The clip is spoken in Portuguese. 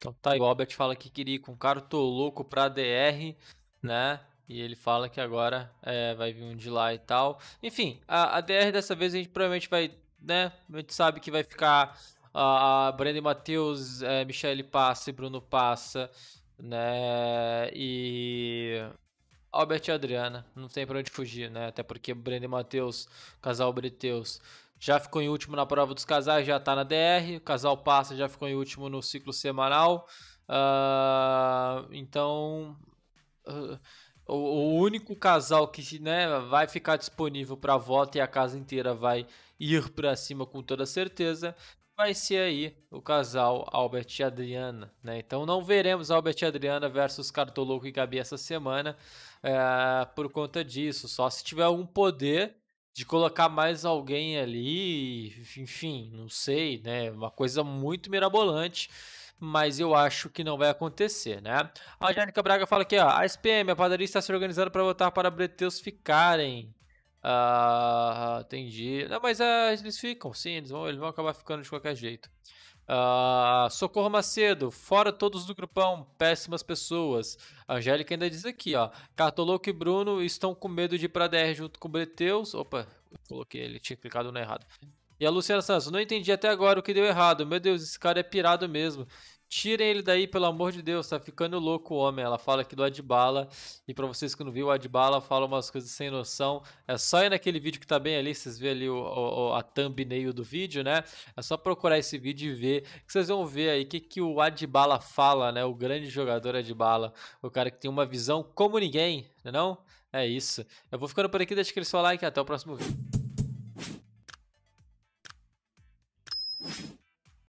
Então tá, aí, o Albert fala que queria ir com o carro, tô louco pra DR, né? E ele fala que agora é, vai vir um de lá e tal. Enfim, a, a, DR dessa vez a gente provavelmente vai, né? A gente sabe que vai ficar a, a Brandon Matheus, é, Michele passa e Bruno passa, né? E Albert e Adriana, não tem pra onde fugir, né? Até porque Brenda e Matheus, casal Briteus, já ficou em último na prova dos casais, já tá na DR. O casal Passa já ficou em último no ciclo semanal. Uh, então. Uh, o, único casal que né, vai ficar disponível para volta e a casa inteira vai ir para cima com toda certeza vai ser aí o casal Albert e Adriana, né? Então não veremos Albert e Adriana versus Cartoloco e Gabi essa semana é, por conta disso. Só se tiver algum poder de colocar mais alguém ali, enfim, não sei, né? Uma coisa muito mirabolante mas eu acho que não vai acontecer, né? A Jânica Braga fala aqui, ó, a SPM, a padaria está se organizando para votar para Breteus ficarem. Ah, entendi. Não, mas ah, eles ficam, sim, eles vão, eles vão acabar ficando de qualquer jeito. Ah, Socorro Macedo, fora todos do grupão, péssimas pessoas. A Angélica ainda diz aqui, ó. Cartolouco e Bruno estão com medo de ir pra DR junto com o Breteus. Opa, coloquei ele, tinha clicado no errado. E a Luciana Santos, não entendi até agora o que deu errado. Meu Deus, esse cara é pirado mesmo tirem ele daí, pelo amor de Deus, tá ficando louco o homem. Ela fala aqui do Adbala. E para vocês que não viu, o Adbala fala umas coisas sem noção. É só ir naquele vídeo que tá bem ali, vocês vêem ali o, o, a thumbnail do vídeo, né? É só procurar esse vídeo e ver. Que vocês vão ver aí o que, que o Adbala fala, né? O grande jogador Adbala. O cara que tem uma visão como ninguém, né não? É isso. Eu vou ficando por aqui, deixa aquele seu like e até o próximo vídeo.